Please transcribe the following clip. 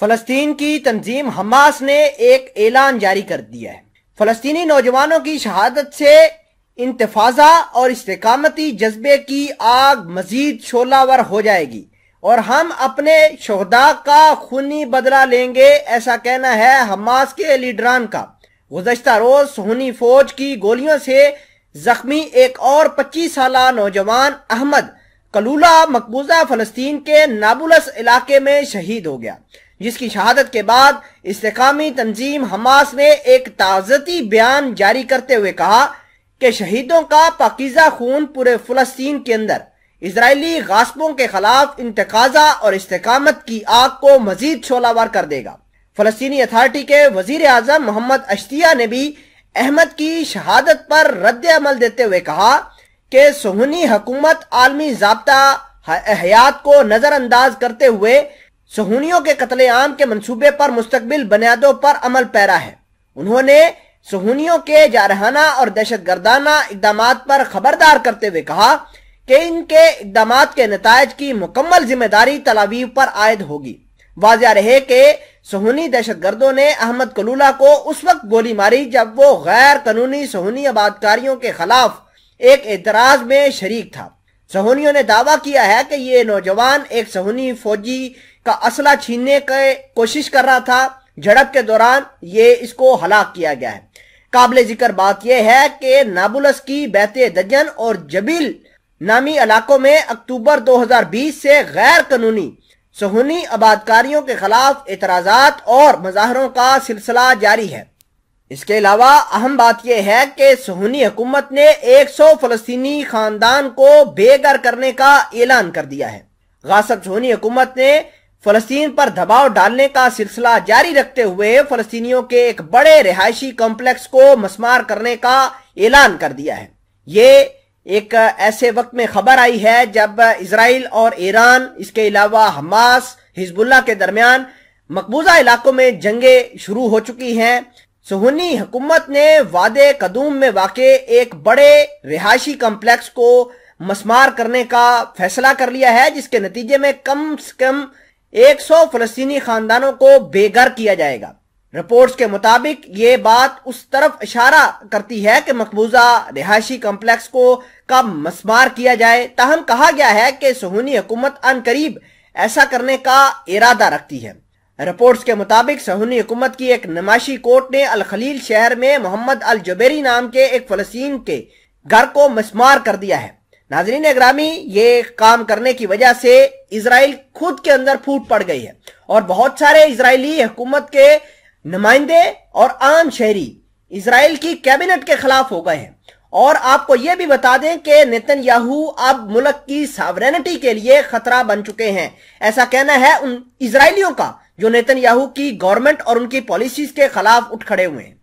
फलस्तीन की तंजीम हमास ने एक ऐलान जारी कर दिया है फलस्तीनी नौजवानों की शहादत से इंतफाजा और इसकामती जज्बे की आग मजीद शोलावर हो जाएगी और हम अपने शहदा का खूनी बदला लेंगे ऐसा कहना है हमास के लीडरान का गुजशत रोज सोहनी फौज की गोलियों से जख्मी एक और पच्चीस साल नौजवान अहमद कलूला मकबूजा फलस्तीन के नाबुलस इलाके में शहीद हो गया जिसकी शहादत के बाद इस्तेकामी तंजीम हमास ने एक ताज़ती बयान जारी करते हुए कहा कि शहीदों का पाकिजा खून पूरे फलस्तीन के अंदर इसराइली गासपों के खिलाफ इंतकाजा और इस्तकामत की आग को मजीद छोलावार कर देगा फलस्तनी अथॉरिटी के वजीर आजम मोहम्मद अश्तिया ने भी अहमद की शहादत पर रद्द अमल देते हुए कहा कि सोहनी हकूमत आलमी जबता हयात को नज़रअंदाज करते हुए सहूनियों के कतलेआम के मंसूबे पर मुस्तबिल बुनियादों पर अमल पैरा है उन्होंने सहूनियों के जारहाना और दहशत गर्दाना इकदाम पर खबरदार करते हुए कहा कि इनके इकदाम के नतज की मुकम्मल जिम्मेदारी तलावीव पर आयद होगी वाजिया रहे कि सहूनी दहशत गर्दों ने अहमद कलूला को उस वक्त गोली मारी जब वो गैर कानूनी सहूनी आबादकारियों के खिलाफ एक एतराज में शरीक था सहूनियों ने दावा किया है कि ये नौजवान एक सहूनी फौजी का असला छीनने की कोशिश कर रहा था झड़प के दौरान ये इसको हलाक किया गया है काबिल जिक्र बात यह है कि नाबुलस की बैत दजन और जबील नामी इलाकों में अक्टूबर 2020 से गैर कानूनी सहूनी आबादकारियों के खिलाफ एतराजात और मजाहरों का सिलसिला जारी है इसके अलावा अहम बात यह है कि सहूनी हुकूमत ने 100 सौ फलस्तीनी खानदान को बेघर करने का ऐलान कर दिया है गासब सहूनी हुकूमत ने फलस्तीन पर दबाव डालने का सिलसिला जारी रखते हुए फलस्तीनियों के एक बड़े रिहायशी कॉम्प्लेक्स को मसमार करने का ऐलान कर दिया है ये एक ऐसे वक्त में खबर आई है जब इसराइल और ईरान इसके अलावा हमास हिजबुल्ला के दरमियान मकबूजा इलाकों में जंगें शुरू हो चुकी हैं सुहनी हुकूमत ने वादे कदूम में वाक़ एक बड़े रिहायशी कॉम्प्लेक्स को मसमार करने का फैसला कर लिया है जिसके नतीजे में कम से कम एक सौ फलस्तीनी खानदानों को बेघर किया जाएगा रिपोर्ट्स के मुताबिक ये बात उस तरफ इशारा करती है कि मकबूजा रिहायशी कम्प्लेक्स को कब मसमार किया जाए ताहम कहा गया है कि सहूनी हुकूमत करीब ऐसा करने का इरादा रखती है रिपोर्ट्स के मुताबिक सहूनी हुकूमत की एक नमाशी कोर्ट ने अल खलील शहर में मोहम्मद अल जुबेरी नाम के एक फलस्तीन के घर को मसमार कर दिया है नाजरीन ग्रामी ये काम करने की वजह से इसराइल खुद के अंदर फूट पड़ गई है और बहुत सारे इसराइली हुकूमत के नुमाइंदे और आम शहरी इसराइल की कैबिनेट के खिलाफ हो गए हैं और आपको यह भी बता दें कि नितिन याहू अब मुल्क की सावरेनिटी के लिए खतरा बन चुके हैं ऐसा कहना है उन इसराइलियों का जो नितिन याहू की गवर्नमेंट और उनकी पॉलिसीज के खिलाफ उठ खड़े हुए हैं